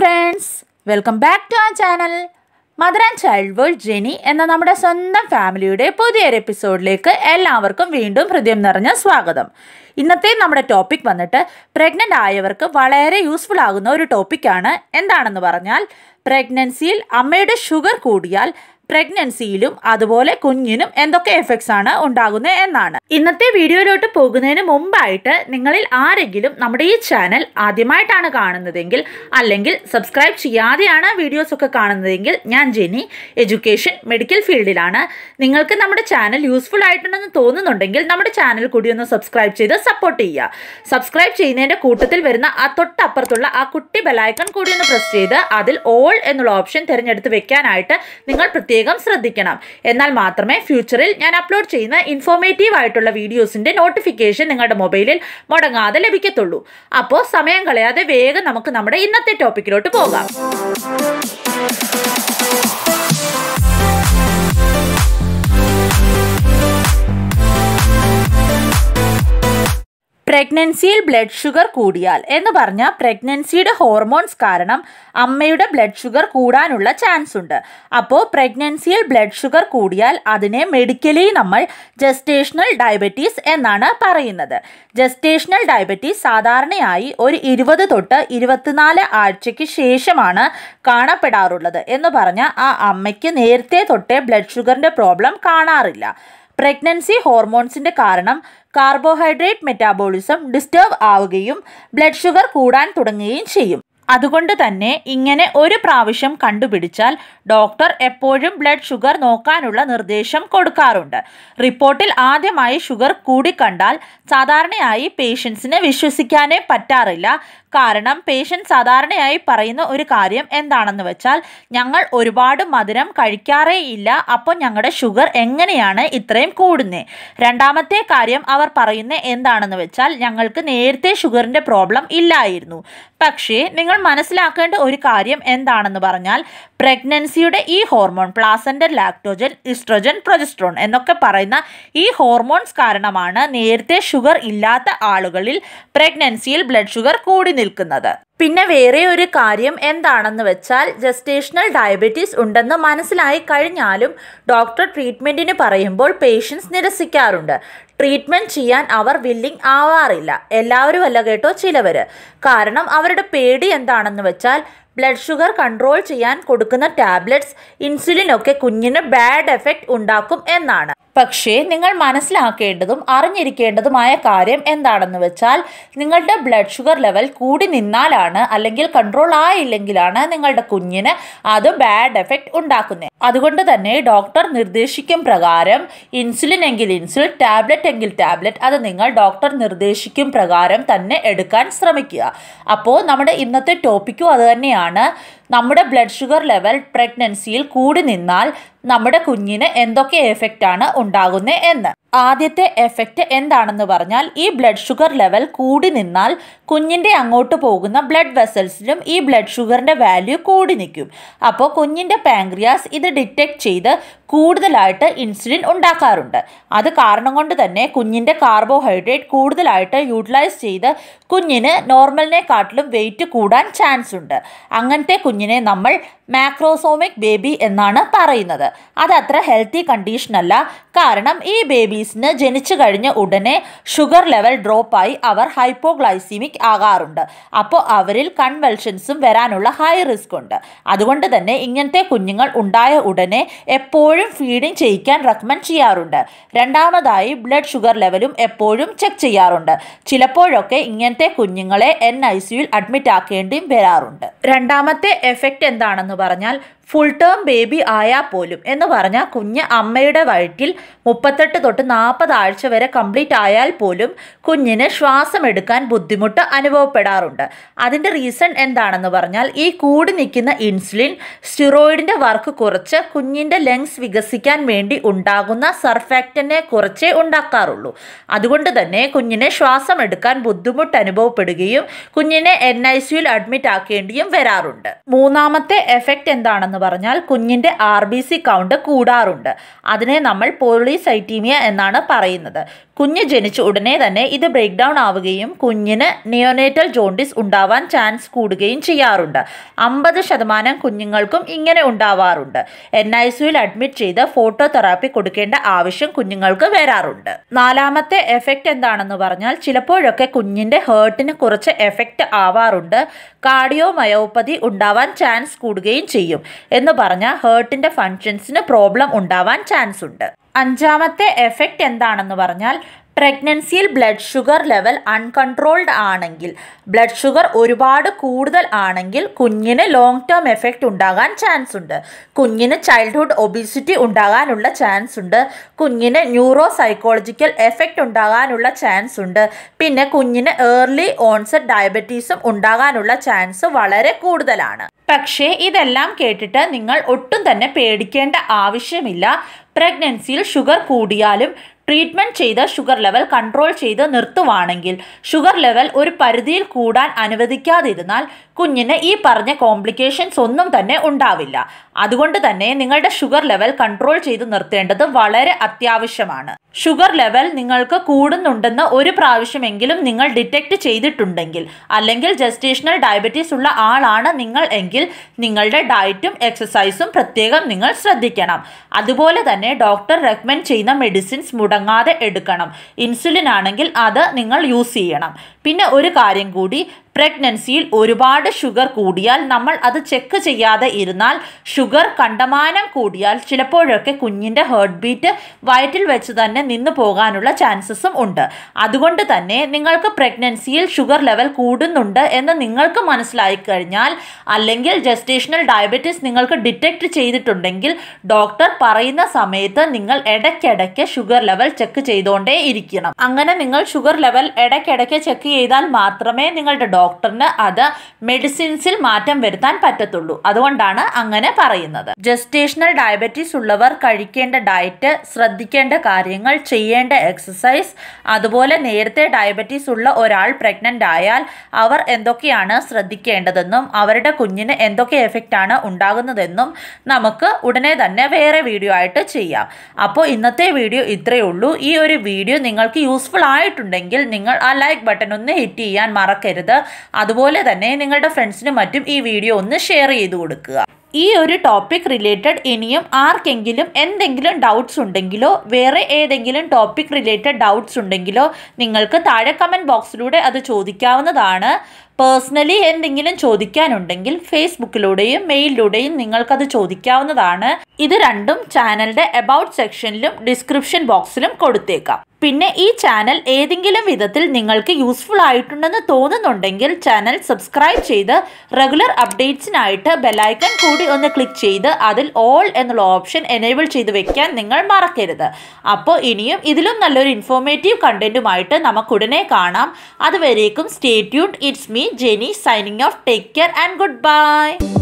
Friends welcome back to ആ channel mother and child world Jenny എന്ന നമ്മുടെ സ്വന്തം ഫാമിലിയുടെ പുതിയൊരു എപ്പിസോഡിലേക്ക് എല്ലാവർക്കും വീണ്ടും ഹൃദയം നിറഞ്ഞ സ്വാഗതം ഇന്നത്തെ നമ്മുടെ ടോപ്പിക് വന്നിട്ട് പ്രഗ്നൻ്റ് ആയവർക്ക് വളരെ യൂസ്ഫുൾ ആകുന്ന ഒരു ടോപ്പിക്കാണ് എന്താണെന്ന് പറഞ്ഞാൽ പ്രഗ്നൻസിയിൽ അമ്മയുടെ ഷുഗർ കൂടിയാൽ പ്രഗ്നൻസിയിലും അതുപോലെ കുഞ്ഞിനും എന്തൊക്കെ എഫക്ട്സ് ആണ് ഉണ്ടാകുന്നത് എന്നാണ് ഇന്നത്തെ വീഡിയോയിലോട്ട് പോകുന്നതിന് മുമ്പായിട്ട് നിങ്ങളിൽ ആരെങ്കിലും നമ്മുടെ ഈ ചാനൽ ആദ്യമായിട്ടാണ് കാണുന്നതെങ്കിൽ അല്ലെങ്കിൽ സബ്സ്ക്രൈബ് ചെയ്യാതെയാണ് വീഡിയോസ് ഒക്കെ കാണുന്നതെങ്കിൽ ഞാൻ ജെനി എഡ്യൂക്കേഷൻ മെഡിക്കൽ ഫീൽഡിലാണ് നിങ്ങൾക്ക് നമ്മുടെ ചാനൽ യൂസ്ഫുൾ ആയിട്ടുണ്ടെന്ന് തോന്നുന്നുണ്ടെങ്കിൽ നമ്മുടെ ചാനൽ കൂടി ഒന്ന് സബ്സ്ക്രൈബ് ചെയ്ത് സപ്പോർട്ട് ചെയ്യുക സബ്സ്ക്രൈബ് ചെയ്യുന്നതിൻ്റെ കൂട്ടത്തിൽ വരുന്ന ആ തൊട്ടപ്പുറത്തുള്ള ആ കുട്ടി ബെലൈക്കൺ കൂടി ഒന്ന് പ്രസ് ചെയ്ത് അതിൽ ഓൾ എന്നുള്ള ഓപ്ഷൻ തിരഞ്ഞെടുത്ത് വെക്കാനായിട്ട് നിങ്ങൾ പ്രത്യേക പ്രത്യേകം ശ്രദ്ധിക്കണം എന്നാൽ മാത്രമേ ഫ്യൂച്ചറിൽ ഞാൻ അപ്ലോഡ് ചെയ്യുന്ന ഇൻഫോർമേറ്റീവ് ആയിട്ടുള്ള വീഡിയോസിന്റെ നോട്ടിഫിക്കേഷൻ നിങ്ങളുടെ മൊബൈലിൽ മുടങ്ങാതെ ലഭിക്കത്തുള്ളൂ അപ്പോൾ സമയം കളയാതെ വേഗം നമുക്ക് നമ്മുടെ ഇന്നത്തെ ടോപ്പിക്കിലോട്ട് പോകാം പ്രഗ്നൻസിയിൽ ബ്ലഡ് ഷുഗർ കൂടിയാൽ എന്ന് പറഞ്ഞാൽ പ്രഗ്നൻസിയുടെ ഹോർമോൺസ് കാരണം അമ്മയുടെ ബ്ലഡ് ഷുഗർ കൂടാനുള്ള ചാൻസ് ഉണ്ട് അപ്പോൾ പ്രഗ്നൻസിയിൽ ബ്ലഡ് ഷുഗർ കൂടിയാൽ അതിനെ മെഡിക്കലി നമ്മൾ ജസ്റ്റേഷണൽ ഡയബറ്റീസ് എന്നാണ് പറയുന്നത് ജസ്റ്റേഷണൽ ഡയബറ്റീസ് സാധാരണയായി ഒരു ഇരുപത് തൊട്ട് ഇരുപത്തിനാല് ആഴ്ചയ്ക്ക് ശേഷമാണ് കാണപ്പെടാറുള്ളത് എന്ന് പറഞ്ഞാൽ ആ അമ്മയ്ക്ക് നേരത്തെ തൊട്ടേ ബ്ലഡ് ഷുഗറിൻ്റെ പ്രോബ്ലം കാണാറില്ല പ്രഗ്നൻസി ഹോർമോൺസിൻ്റെ കാരണം കാർബോഹൈഡ്രേറ്റ് മെറ്റാബോളിസം ഡിസ്റ്റർബ് ആവുകയും ബ്ലഡ് ഷുഗർ കൂടാൻ തുടങ്ങുകയും ചെയ്യും അതുകൊണ്ട് തന്നെ ഇങ്ങനെ ഒരു പ്രാവശ്യം കണ്ടുപിടിച്ചാൽ ഡോക്ടർ എപ്പോഴും ബ്ലഡ് ഷുഗർ നോക്കാനുള്ള നിർദ്ദേശം കൊടുക്കാറുണ്ട് റിപ്പോർട്ടിൽ ആദ്യമായി ഷുഗർ കൂടിക്കണ്ടാൽ സാധാരണയായി പേഷ്യൻസിനെ വിശ്വസിക്കാനേ പറ്റാറില്ല കാരണം പേഷ്യൻ്റ് സാധാരണയായി പറയുന്ന ഒരു കാര്യം എന്താണെന്ന് വെച്ചാൽ ഞങ്ങൾ ഒരുപാട് മധുരം കഴിക്കാറേ ഇല്ല അപ്പോൾ ഞങ്ങളുടെ ഷുഗർ എങ്ങനെയാണ് ഇത്രയും കൂടുന്നത് രണ്ടാമത്തെ കാര്യം അവർ പറയുന്നത് എന്താണെന്ന് വെച്ചാൽ ഞങ്ങൾക്ക് നേരത്തെ ഷുഗറിൻ്റെ പ്രോബ്ലം ഇല്ലായിരുന്നു പക്ഷേ നിങ്ങൾ മനസ്സിലാക്കേണ്ട ഒരു കാര്യം എന്താണെന്ന് പറഞ്ഞാൽ പ്രഗ്നൻസിയുടെ ഈ hormone placental lactogen oestrogen progesterone എന്നൊക്കെ പറയുന്ന ഈ ഹോർമോൺസ് കാരണമാണ് നേരത്തെ ഷുഗർ ഇല്ലാത്ത ആളുകളിൽ പ്രഗ്നൻസിയിൽ ബ്ലഡ് ഷുഗർ കൂടി നിൽക്കുന്നത് പിന്നെ വേറെ ഒരു കാര്യം എന്താണെന്ന് വെച്ചാൽ ജസ്റ്റേഷണൽ ഡയബറ്റീസ് ഉണ്ടെന്ന് മനസ്സിലായി കഴിഞ്ഞാലും ഡോക്ടർ ട്രീറ്റ്മെൻറ്റിന് പറയുമ്പോൾ പേഷ്യൻസ് നിരസിക്കാറുണ്ട് ട്രീറ്റ്മെൻറ്റ് ചെയ്യാൻ അവർ വില്ലിംഗ് ആവാറില്ല എല്ലാവരും അല്ല കേട്ടോ ചിലവർ കാരണം അവരുടെ പേടി എന്താണെന്ന് വെച്ചാൽ ബ്ലഡ് ഷുഗർ കൺട്രോൾ ചെയ്യാൻ കൊടുക്കുന്ന ടാബ്ലറ്റ്സ് ഇൻസുലിനൊക്കെ കുഞ്ഞിന് ബാഡ് എഫക്റ്റ് ഉണ്ടാക്കും എന്നാണ് പക്ഷേ നിങ്ങൾ മനസ്സിലാക്കേണ്ടതും അറിഞ്ഞിരിക്കേണ്ടതുമായ കാര്യം എന്താണെന്ന് വെച്ചാൽ നിങ്ങളുടെ ബ്ലഡ് ഷുഗർ ലെവൽ കൂടി നിന്നാലാണ് അല്ലെങ്കിൽ കൺട്രോൾ ആയില്ലെങ്കിലാണ് നിങ്ങളുടെ കുഞ്ഞിന് അത് ബാഡ് എഫക്റ്റ് ഉണ്ടാക്കുന്നത് അതുകൊണ്ട് തന്നെ ഡോക്ടർ നിർദ്ദേശിക്കും പ്രകാരം ഇൻസുലിൻ എങ്കിൽ ഇൻസുലിൻ ടാബ്ലറ്റ് എങ്കിൽ ടാബ്ലറ്റ് അത് നിങ്ങൾ ഡോക്ടർ നിർദ്ദേശിക്കും പ്രകാരം തന്നെ എടുക്കാൻ ശ്രമിക്കുക അപ്പോൾ നമ്മുടെ ഇന്നത്തെ ടോപ്പിക്കും അത് തന്നെയാണ് നമ്മുടെ ബ്ലഡ് ഷുഗർ ലെവൽ പ്രഗ്നൻസിയിൽ കൂടി നിന്നാൽ നമ്മുടെ കുഞ്ഞിന് എന്തൊക്കെ എഫക്റ്റാണ് ഉണ്ടാകുന്നത് എന്ന് ആദ്യത്തെ എഫക്റ്റ് എന്താണെന്ന് പറഞ്ഞാൽ ഈ ബ്ലഡ് ഷുഗർ ലെവൽ കൂടി നിന്നാൽ കുഞ്ഞിൻ്റെ അങ്ങോട്ട് പോകുന്ന ബ്ലഡ് വെസൽസിലും ഈ ബ്ലഡ് ഷുഗറിൻ്റെ വാല്യൂ കൂടി നിൽക്കും അപ്പോൾ കുഞ്ഞിൻ്റെ പാങ്ക്രിയാസ് ഇത് ഡിറ്റക്ട് ചെയ്ത് കൂടുതലായിട്ട് ഇൻസുലിൻ ഉണ്ടാക്കാറുണ്ട് അത് കാരണം കൊണ്ട് തന്നെ കുഞ്ഞിൻ്റെ കാർബോഹൈഡ്രേറ്റ് കൂടുതലായിട്ട് യൂട്ടിലൈസ് ചെയ്ത് കുഞ്ഞിന് നോർമലിനെക്കാട്ടിലും വെയിറ്റ് കൂടാൻ ചാൻസ് ഉണ്ട് അങ്ങനത്തെ കുഞ്ഞിനെ നമ്മൾ മാക്രോസോമിക് ബേബി എന്നാണ് പറയുന്നത് അതത്ര ഹെൽത്തി കണ്ടീഷനല്ല കാരണം ഈ ബേബി ഡയബറ്റീസിന് ജനിച്ചു കഴിഞ്ഞ ഉടനെ ഷുഗർ ലെവൽ ഡ്രോപ്പായി അവർ ഹൈപ്പോഗ്ലൈസീമിക് ആകാറുണ്ട് അപ്പോൾ അവരിൽ കൺവെൽഷൻസും വരാനുള്ള ഹൈ റിസ്ക് ഉണ്ട് അതുകൊണ്ട് തന്നെ ഇങ്ങനത്തെ കുഞ്ഞുങ്ങൾ ഉണ്ടായ ഉടനെ എപ്പോഴും ഫീഡിങ് ചെയ്യിക്കാൻ റെക്കമെൻഡ് ചെയ്യാറുണ്ട് രണ്ടാമതായി ബ്ലഡ് ഷുഗർ ലെവലും എപ്പോഴും ചെക്ക് ചെയ്യാറുണ്ട് ചിലപ്പോഴൊക്കെ ഇങ്ങനത്തെ കുഞ്ഞുങ്ങളെ എൻ ഐ സിയുയിൽ അഡ്മിറ്റ് ആക്കേണ്ടിയും വരാറുണ്ട് രണ്ടാമത്തെ എഫക്റ്റ് എന്താണെന്ന് പറഞ്ഞാൽ ഫുൾ ടേം ബേബി ആയാൽ പോലും എന്ന് പറഞ്ഞാൽ കുഞ്ഞ് അമ്മയുടെ വയറ്റിൽ മുപ്പത്തെട്ട് തൊട്ട് നാൽപ്പത് ആഴ്ച വരെ കംപ്ലീറ്റ് ആയാൽ പോലും കുഞ്ഞിന് ശ്വാസം എടുക്കാൻ ബുദ്ധിമുട്ട് അനുഭവപ്പെടാറുണ്ട് അതിൻ്റെ റീസൺ എന്താണെന്ന് പറഞ്ഞാൽ ഈ കൂടി നിൽക്കുന്ന ഇൻസുലിൻ സ്റ്റിറോയിഡിൻ്റെ വർക്ക് കുറച്ച് കുഞ്ഞിൻ്റെ ലങ്സ് വികസിക്കാൻ വേണ്ടി ഉണ്ടാകുന്ന സർഫാക്റ്റിനെ കുറച്ചേ ഉണ്ടാക്കാറുള്ളൂ അതുകൊണ്ട് തന്നെ കുഞ്ഞിന് ശ്വാസം എടുക്കാൻ ബുദ്ധിമുട്ട് അനുഭവപ്പെടുകയും കുഞ്ഞിനെ എൻ ഐ സിയിൽ അഡ്മിറ്റ് ആക്കേണ്ടിയും വരാറുണ്ട് മൂന്നാമത്തെ എഫക്റ്റ് എന്താണെന്ന് പറഞ്ഞാൽ കുഞ്ഞിൻ്റെ ആർ ബി സി കൗണ്ട് കൂടാറുണ്ട് അതിനെ നമ്മൾ പോളിസൈറ്റീമിയ എന്നാണ് പറയുന്നത് കുഞ്ഞ് ജനിച്ച ഉടനെ തന്നെ ഇത് ബ്രേക്ക് ഡൗൺ ആവുകയും കുഞ്ഞിന് നിയോനേറ്റൽ ജോണ്ടിസ് ഉണ്ടാവാൻ ചാൻസ് കൂടുകയും ചെയ്യാറുണ്ട് അമ്പത് ശതമാനം കുഞ്ഞുങ്ങൾക്കും ഇങ്ങനെ ഉണ്ടാവാറുണ്ട് എൻ ഐ സിയുയിൽ അഡ്മിറ്റ് ചെയ്ത് ഫോട്ടോ തെറാപ്പി കൊടുക്കേണ്ട ആവശ്യം കുഞ്ഞുങ്ങൾക്ക് വരാറുണ്ട് നാലാമത്തെ എഫക്റ്റ് എന്താണെന്ന് പറഞ്ഞാൽ ചിലപ്പോഴൊക്കെ കുഞ്ഞിൻ്റെ ഹേർട്ടിന് കുറച്ച് എഫക്റ്റ് ആവാറുണ്ട് കാർഡിയോ മയോപ്പതി ഉണ്ടാവാൻ ചാൻസ് കൂടുകയും ചെയ്യും എന്ന് പറഞ്ഞാൽ ഹേർട്ടിൻ്റെ ഫങ്ഷൻസിന് പ്രോബ്ലം ഉണ്ടാവാൻ ചാൻസ് ഉണ്ട് അഞ്ചാമത്തെ എഫക്റ്റ് എന്താണെന്ന് പറഞ്ഞാൽ പ്രഗ്നൻസിയിൽ ബ്ലഡ് ഷുഗർ ലെവൽ അൺകൺട്രോൾഡ് ആണെങ്കിൽ ബ്ലഡ് ഷുഗർ ഒരുപാട് കൂടുതൽ ആണെങ്കിൽ കുഞ്ഞിന് ലോങ് ടേം എഫക്റ്റ് ഉണ്ടാകാൻ ചാൻസ് ഉണ്ട് കുഞ്ഞിന് ചൈൽഡ്ഹുഡ് ഒബിസിറ്റി ഉണ്ടാകാനുള്ള ചാൻസ് ഉണ്ട് കുഞ്ഞിന് ന്യൂറോ സൈക്കോളജിക്കൽ എഫക്റ്റ് ഉണ്ടാകാനുള്ള ചാൻസ് ഉണ്ട് പിന്നെ കുഞ്ഞിന് ഏർലി ഓൺസെറ്റ് ഡയബറ്റീസും ഉണ്ടാകാനുള്ള ചാൻസ് വളരെ കൂടുതലാണ് പക്ഷേ ഇതെല്ലാം കേട്ടിട്ട് നിങ്ങൾ ഒട്ടും തന്നെ പേടിക്കേണ്ട ആവശ്യമില്ല പ്രഗ്നൻസിയിൽ ഷുഗർ കൂടിയാലും ട്രീറ്റ്മെൻറ്റ് ചെയ്ത് ഷുഗർ ലെവൽ കൺട്രോൾ ചെയ്ത് നിർത്തുവാണെങ്കിൽ ഷുഗർ ലെവൽ ഒരു പരിധിയിൽ കൂടാൻ അനുവദിക്കാതിരുന്നാൽ കുഞ്ഞിന് ഈ പറഞ്ഞ കോംപ്ലിക്കേഷൻസ് ഒന്നും തന്നെ ഉണ്ടാവില്ല അതുകൊണ്ട് തന്നെ നിങ്ങളുടെ ഷുഗർ ലെവൽ കൺട്രോൾ ചെയ്ത് നിർത്തേണ്ടത് വളരെ അത്യാവശ്യമാണ് ഷുഗർ ലെവൽ നിങ്ങൾക്ക് കൂടുന്നുണ്ടെന്ന് ഒരു പ്രാവശ്യമെങ്കിലും നിങ്ങൾ ഡിറ്റക്റ്റ് ചെയ്തിട്ടുണ്ടെങ്കിൽ അല്ലെങ്കിൽ ജസ്റ്റേഷണൽ ഡയബറ്റീസ് ഉള്ള ആളാണ് നിങ്ങൾ എങ്കിൽ നിങ്ങളുടെ ഡയറ്റും എക്സസൈസും പ്രത്യേകം നിങ്ങൾ ശ്രദ്ധിക്കണം അതുപോലെ തന്നെ ഡോക്ടർ റെക്കമെൻഡ് ചെയ്യുന്ന മെഡിസിൻസ് മുടങ്ങാതെ എടുക്കണം ഇൻസുലിൻ ആണെങ്കിൽ അത് നിങ്ങൾ യൂസ് ചെയ്യണം പിന്നെ ഒരു കാര്യം കൂടി പ്രഗ്നൻസിയിൽ ഒരുപാട് ഷുഗർ കൂടിയാൽ നമ്മൾ അത് ചെക്ക് ചെയ്യാതെ ഇരുന്നാൽ ഷുഗർ കണ്ടമാനം കൂടിയാൽ ചിലപ്പോഴൊക്കെ കുഞ്ഞിൻ്റെ ഹേർട്ട് ബീറ്റ് വയറ്റിൽ വെച്ച് തന്നെ നിന്നു പോകാനുള്ള ചാൻസസും ഉണ്ട് അതുകൊണ്ട് തന്നെ നിങ്ങൾക്ക് പ്രഗ്നൻസിയിൽ ഷുഗർ ലെവൽ കൂടുന്നുണ്ട് എന്ന് നിങ്ങൾക്ക് മനസ്സിലായി കഴിഞ്ഞാൽ അല്ലെങ്കിൽ ജസ്റ്റേഷണൽ ഡയബറ്റീസ് നിങ്ങൾക്ക് ഡിറ്റക്റ്റ് ചെയ്തിട്ടുണ്ടെങ്കിൽ ഡോക്ടർ പറയുന്ന സമയത്ത് നിങ്ങൾ ഇടയ്ക്കിടയ്ക്ക് ഷുഗർ ലെവൽ ചെക്ക് ചെയ്തുകൊണ്ടേ ഇരിക്കണം അങ്ങനെ നിങ്ങൾ ഷുഗർ ലെവൽ ഇടയ്ക്കിടയ്ക്ക് ചെക്ക് ചെയ്താൽ മാത്രമേ നിങ്ങളുടെ ഡോക്ടറിന് അത് മെഡിസിൻസിൽ മാറ്റം വരുത്താൻ പറ്റത്തുള്ളൂ അതുകൊണ്ടാണ് അങ്ങനെ പറയുന്നത് ജസ്റ്റേഷണൽ ഡയബറ്റീസ് ഉള്ളവർ കഴിക്കേണ്ട ഡയറ്റ് ശ്രദ്ധിക്കേണ്ട കാര്യങ്ങൾ ചെയ്യേണ്ട എക്സസൈസ് അതുപോലെ നേരത്തെ ഡയബറ്റീസ് ഉള്ള ഒരാൾ പ്രഗ്നൻ്റ് ആയാൽ അവർ എന്തൊക്കെയാണ് ശ്രദ്ധിക്കേണ്ടതെന്നും അവരുടെ കുഞ്ഞിന് എന്തൊക്കെ എഫക്റ്റ് ആണ് ഉണ്ടാകുന്നതെന്നും നമുക്ക് ഉടനെ തന്നെ വേറെ വീഡിയോ ആയിട്ട് ചെയ്യാം അപ്പോൾ ഇന്നത്തെ വീഡിയോ ഇത്രയേ ഉള്ളൂ ഈ ഒരു വീഡിയോ നിങ്ങൾക്ക് യൂസ്ഫുൾ ആയിട്ടുണ്ടെങ്കിൽ നിങ്ങൾ ആ ലൈക്ക് ബട്ടൺ ഒന്ന് ഒന്ന് ഹിറ്റ് ചെയ്യാൻ മറക്കരുത് അതുപോലെ തന്നെ നിങ്ങളുടെ ഫ്രണ്ട്സിനും മറ്റും ഈ വീഡിയോ ഒന്ന് ഷെയർ ചെയ്ത് കൊടുക്കുക ഈ ഒരു ടോപ്പിക് റിലേറ്റഡ് ഇനിയും ആർക്കെങ്കിലും എന്തെങ്കിലും ഡൗട്ട്സ് ഉണ്ടെങ്കിലോ വേറെ ഏതെങ്കിലും ടോപ്പിക് റിലേറ്റഡ് ഡൗട്ട്സ് ഉണ്ടെങ്കിലോ നിങ്ങൾക്ക് താഴെ കമൻറ്റ് ബോക്സിലൂടെ അത് ചോദിക്കാവുന്നതാണ് പേഴ്സണലി എന്തെങ്കിലും ചോദിക്കാനുണ്ടെങ്കിൽ ഫേസ്ബുക്കിലൂടെയും മെയിലിലൂടെയും നിങ്ങൾക്കത് ചോദിക്കാവുന്നതാണ് ഇത് രണ്ടും ചാനലിന്റെ അബൌട്ട് സെക്ഷനിലും ഡിസ്ക്രിപ്ഷൻ ബോക്സിലും കൊടുത്തേക്കാം പിന്നെ ഈ ചാനൽ ഏതെങ്കിലും വിധത്തിൽ നിങ്ങൾക്ക് യൂസ്ഫുൾ ആയിട്ടുണ്ടെന്ന് തോന്നുന്നുണ്ടെങ്കിൽ ചാനൽ സബ്സ്ക്രൈബ് ചെയ്ത് റെഗുലർ അപ്ഡേറ്റ്സിനായിട്ട് ബെലൈക്കൺ കൂടി ഒന്ന് ക്ലിക്ക് ചെയ്ത് അതിൽ ഓൾ എന്നുള്ള ഓപ്ഷൻ എനേബിൾ ചെയ്ത് വെക്കാൻ നിങ്ങൾ മറക്കരുത് അപ്പോൾ ഇനിയും ഇതിലും നല്ലൊരു ഇൻഫോർമേറ്റീവ് കണ്ടന്റുമായിട്ട് നമുക്കുടനെ കാണാം അതുവരേക്കും stay tuned it's me Jenny signing off. Take care and goodbye.